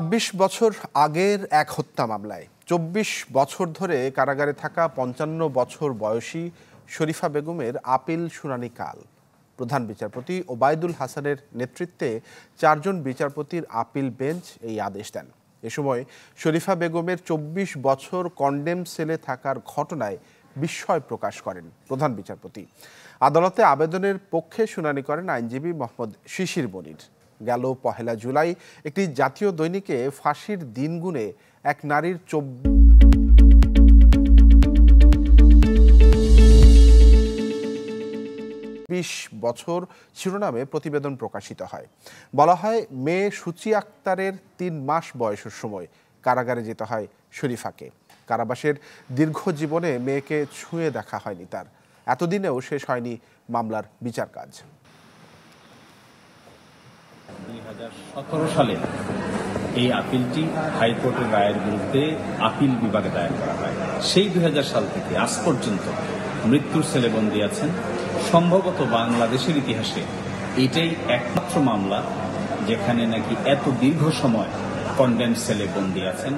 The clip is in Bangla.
২৬ বছর আগের এক হত্যা মামলায় চব্বিশ বছর ধরে কারাগারে থাকা পঞ্চান্ন বছর বয়সী শরীফা বেগমের আপিল শুনানি কাল প্রধান বিচারপতি ওবায়দুল হাসানের নেতৃত্বে চারজন বিচারপতির আপিল বেঞ্চ এই আদেশ দেন এ সময় শরীফা বেগমের চব্বিশ বছর কন্ডেম সেলে থাকার ঘটনায় বিস্ময় প্রকাশ করেন প্রধান বিচারপতি আদালতে আবেদনের পক্ষে শুনানি করেন আইনজীবী মোহাম্মদ শিশির বনির গেল পহেলা জুলাই একটি জাতীয় দৈনিকে ফাঁসির দিন এক নারীর চব্বিশ বিশ বছর শিরোনামে প্রতিবেদন প্রকাশিত হয় বলা হয় মেয়ে সুচি আক্তারের তিন মাস বয়সের সময় কারাগারে যেতে হয় শরীফাকে কারাবাসের দীর্ঘ জীবনে মেয়েকে ছুঁয়ে দেখা হয়নি তার এতদিনেও শেষ হয়নি মামলার বিচার কাজ সালে এই আপিলটি হাইকোর্টের রায়ের বিরুদ্ধে আপিল বিভাগে দায়ের করা হয় সেই দুই সাল থেকে আজ পর্যন্ত মৃত্যুর বন্দি আছেন সম্ভবত বাংলাদেশের ইতিহাসে এটাই একমাত্র মামলা যেখানে নাকি এত দীর্ঘ সময় কন্ডেম সেলে বন্দি আছেন